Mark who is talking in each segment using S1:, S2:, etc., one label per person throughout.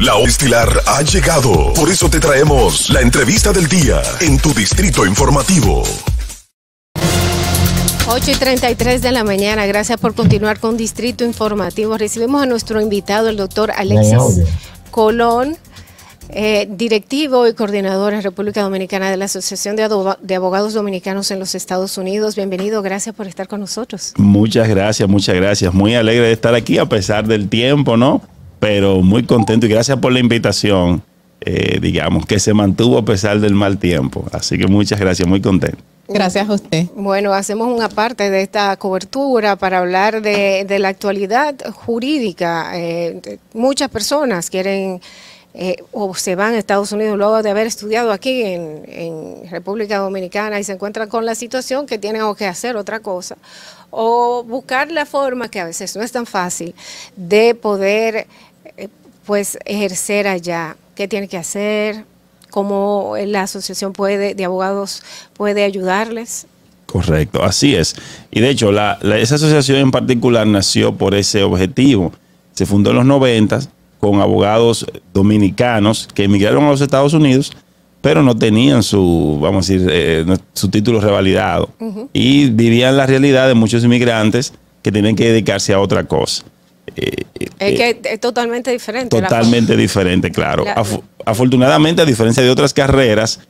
S1: La hostilar ha llegado. Por eso te traemos la entrevista del día en tu distrito informativo.
S2: 8 y 33 de la mañana, gracias por continuar con Distrito Informativo. Recibimos a nuestro invitado, el doctor Alexis Colón, eh, directivo y coordinador en República Dominicana de la Asociación de Abogados Dominicanos en los Estados Unidos. Bienvenido, gracias por estar con nosotros.
S1: Muchas gracias, muchas gracias. Muy alegre de estar aquí a pesar del tiempo, ¿no? pero muy contento y gracias por la invitación. Eh, digamos, que se mantuvo a pesar del mal tiempo. Así que muchas gracias, muy contento.
S2: Gracias a usted. Bueno, hacemos una parte de esta cobertura para hablar de, la actualidad jurídica. Eh, muchas personas quieren eh, o se van a Estados Unidos luego de haber estudiado aquí en, en República Dominicana y se encuentran con la situación que tienen que hacer otra cosa o buscar la forma, que a veces no es tan fácil, de poder eh, pues ejercer allá, qué tiene que hacer, cómo la asociación puede, de abogados puede ayudarles.
S1: Correcto, así es. Y de hecho, la, esa asociación en particular nació por ese objetivo. Se fundó en los 90 con abogados dominicanos que emigraron a los Estados Unidos, pero no tenían su, vamos a decir, eh, su título revalidado. Y vivían la realidad de muchos inmigrantes que tienen que dedicarse a otra cosa es eh,
S2: que es totalmente diferente. Totalmente
S1: diferente, claro. afortunadamente, a diferencia de otras carreras,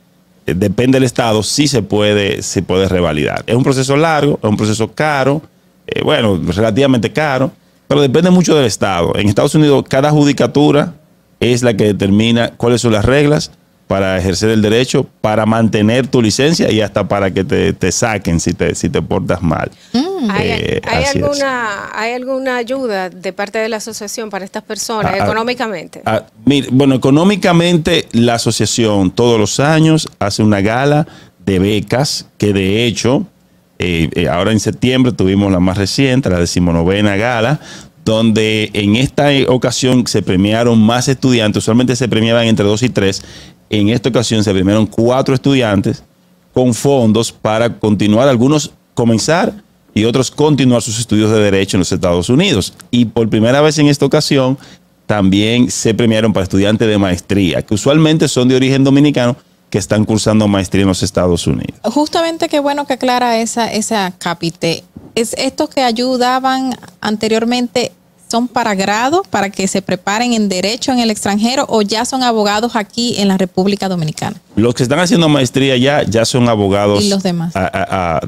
S1: eh, depende del Estado, Si se puede, se puede revalidar. Es un proceso largo, es un proceso caro, eh, bueno, relativamente caro, pero depende mucho del Estado. En Estados Unidos, cada judicatura es la que determina cuáles son las reglas para ejercer el derecho, para mantener tu licencia y hasta para que te, saquen si te, si te portas mal. Mm.
S2: ¿Hay, eh, alguna, ¿Hay alguna ayuda de parte de la asociación para estas personas ah, ah, económicamente?
S1: Ah, bueno, económicamente la asociación todos los años hace una gala de becas que de hecho, eh, eh, ahora en septiembre tuvimos la más reciente, la decimonovena gala, donde en esta ocasión se premiaron más estudiantes, usualmente se premiaban entre dos y tres, en esta ocasión se premiaron cuatro estudiantes con fondos para continuar, algunos comenzar y otros continuar sus estudios de derecho en los Estados Unidos. Y por primera vez en esta ocasión también se premiaron para estudiantes de maestría, que usualmente son de origen dominicano, que están cursando maestría en los Estados Unidos.
S2: Justamente qué bueno que aclara esa, esa capite. Es estos que ayudaban anteriormente son para grado, para que se preparen en derecho en el extranjero o ya son abogados aquí en la República Dominicana?
S1: Los que están haciendo maestría ya, ya son abogados. Y los demás.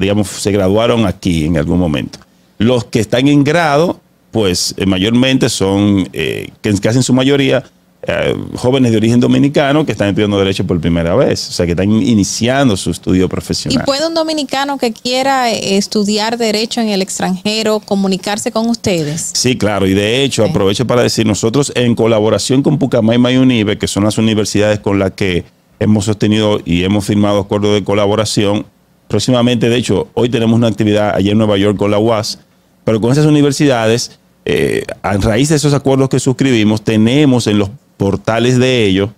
S1: digamos, se graduaron aquí en algún momento. Los que están en grado, pues eh, mayormente son, eh, que hacen su mayoría, eh, jóvenes de origen dominicano que están estudiando Derecho por primera vez, o sea, que están iniciando su estudio profesional. ¿Y puede
S2: un dominicano que quiera eh, estudiar Derecho en el extranjero comunicarse con ustedes?
S1: Sí, claro, y de hecho, aprovecho para decir, nosotros en colaboración con Pucamay y que son las universidades con las que hemos sostenido y hemos firmado acuerdos de colaboración, próximamente, de hecho, hoy tenemos una actividad allá en Nueva York con la UAS, pero con esas universidades, eh, a raíz de esos acuerdos que suscribimos, tenemos en los portales de ellos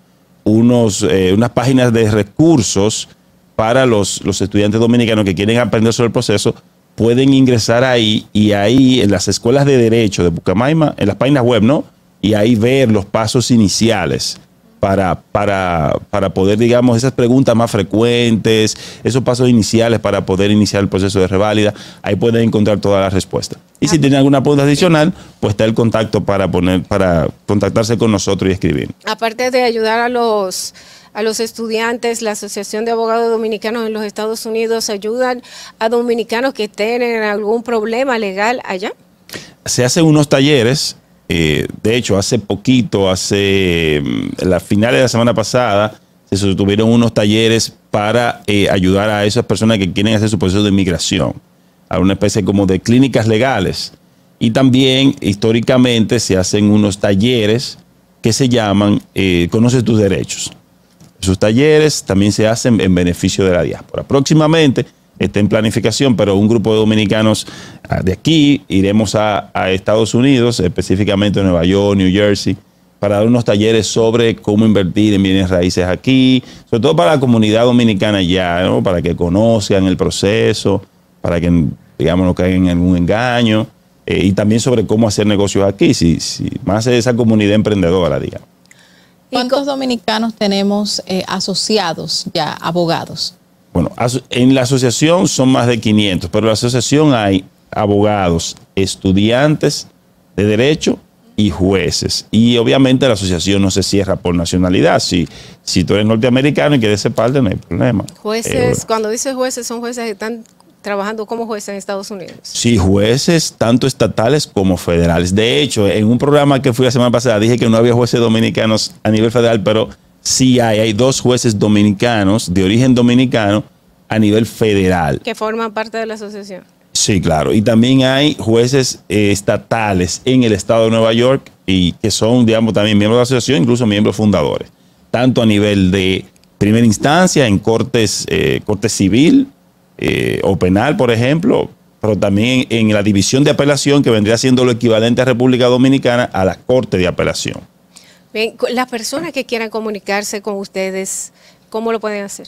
S1: unos, eh, unas páginas de recursos para los, estudiantes dominicanos que quieren aprender sobre el proceso, pueden ingresar ahí y ahí en las escuelas de derecho de Bucamayma, en las páginas web, ¿no? Y ahí ver los pasos iniciales para, para, para poder, digamos, esas preguntas más frecuentes, esos pasos iniciales para poder iniciar el proceso de reválida, ahí pueden encontrar todas las respuestas. Y si ah. tienen alguna pregunta adicional, pues está el contacto para, poner, para contactarse con nosotros y escribir.
S2: Aparte de ayudar a los a los estudiantes, la Asociación de Abogados Dominicanos en los Estados Unidos ayudan a dominicanos que estén en algún problema legal allá?
S1: Se hacen unos talleres eh, de hecho, hace poquito, hace mm, las finales de la semana pasada, se sostuvieron unos talleres para eh, ayudar a esas personas que quieren hacer su proceso de inmigración. a una especie como de clínicas legales. Y también históricamente se hacen unos talleres que se llaman eh, Conoce tus derechos. Esos talleres también se hacen en beneficio de la diáspora. Próximamente está en planificación, pero un grupo de dominicanos ah, de aquí iremos a, Estados Unidos, específicamente Nueva York, New Jersey, para dar unos talleres sobre cómo invertir en bienes raíces aquí, sobre todo para la comunidad dominicana ya, ¿no? para que conozcan el proceso, para que, digamos, no caigan en algún engaño, eh, y también sobre cómo hacer negocios aquí, si, si más esa comunidad emprendedora, digamos.
S2: ¿Cuántos dominicanos tenemos eh, asociados ya, abogados?
S1: Bueno, en la asociación son más de 500, pero en la asociación hay abogados, estudiantes de derecho y jueces. Y obviamente la asociación no se cierra por nacionalidad. Si, si tú eres norteamericano y quieres ser parte, no hay problema. Jueces, eh,
S2: cuando dices jueces, son jueces que están trabajando como jueces en Estados Unidos.
S1: Sí, jueces tanto estatales como federales. De hecho, en un programa que fui la semana pasada dije que no había jueces dominicanos a nivel federal, pero sí hay, dos jueces dominicanos, de origen dominicano, a nivel federal.
S2: Que forman parte de la asociación.
S1: Sí, claro. Y también hay jueces eh, estatales en el estado de Nueva York y que son, digamos, también miembros de la asociación, incluso miembros fundadores, tanto a nivel de primera instancia, en cortes, eh, corte civil eh, o penal, por ejemplo, pero también en la división de apelación, que vendría siendo lo equivalente a República Dominicana a la Corte de Apelación.
S2: Bien, las personas que quieran comunicarse con ustedes, ¿cómo lo pueden hacer?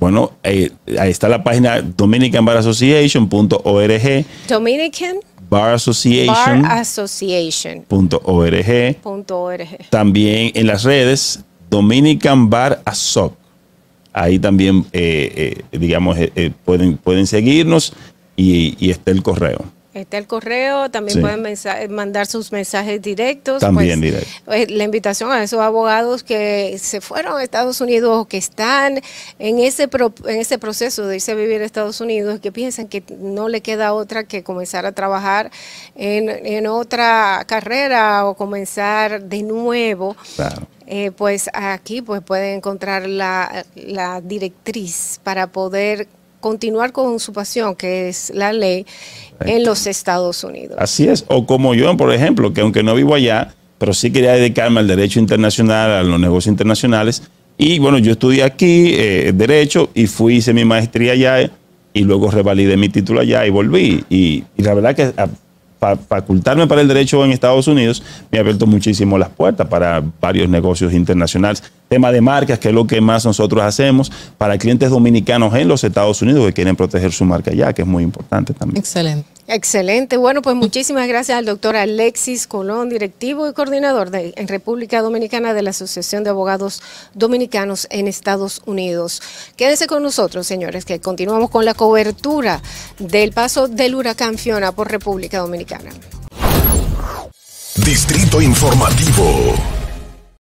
S1: Bueno, eh, ahí está la página Dominican Bar Association.org.
S2: Dominican
S1: Bar Association. Bar
S2: Association.
S1: También en las redes Dominican Bar Asoc. Ahí también, eh, eh, digamos, pueden, pueden seguirnos y está el correo.
S2: Está el correo, también pueden mandar sus mensajes directos. Pues, también pues, La invitación a esos abogados que se fueron a Estados Unidos o que están en ese, en ese proceso de irse a vivir a Estados Unidos que piensan que no le queda otra que comenzar a trabajar en, otra carrera o comenzar de nuevo. Eh, pues aquí pues pueden encontrar la, la directriz para poder continuar con su pasión, que es la ley, en los Estados Unidos.
S1: Así es, o como yo, por ejemplo, que aunque no vivo allá, pero sí quería dedicarme al derecho internacional, a los negocios internacionales. Y bueno, yo estudié aquí eh, derecho y fui, hice mi maestría allá y luego revalidé mi título allá y volví. Y, y la verdad que ah, facultarme para el derecho en Estados Unidos me ha abierto muchísimo las puertas para varios negocios internacionales. Tema de marcas, que es lo que más nosotros hacemos para clientes dominicanos en los Estados Unidos que quieren proteger su marca allá, que es muy importante también. Excelente.
S2: Excelente. Bueno, pues muchísimas gracias al doctor Alexis Colón, directivo y coordinador de, República Dominicana de la Asociación de Abogados Dominicanos en Estados Unidos. Quédese con nosotros, señores, que continuamos con la cobertura del paso del huracán Fiona por República Dominicana.
S1: Distrito Informativo.